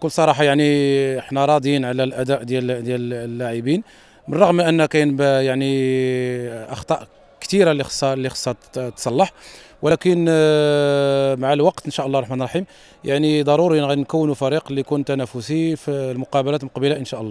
بكل صراحه يعني احنا راضيين على الاداء ديال ديال اللاعبين بالرغم ان كاين يعني اخطاء كثيره اللي خصها اللي خصها تصلح ولكن آه، مع الوقت ان شاء الله الرحمن الرحيم يعني ضروري نكونوا فريق اللي يكون تنافسي في المقابلات المقبله ان شاء الله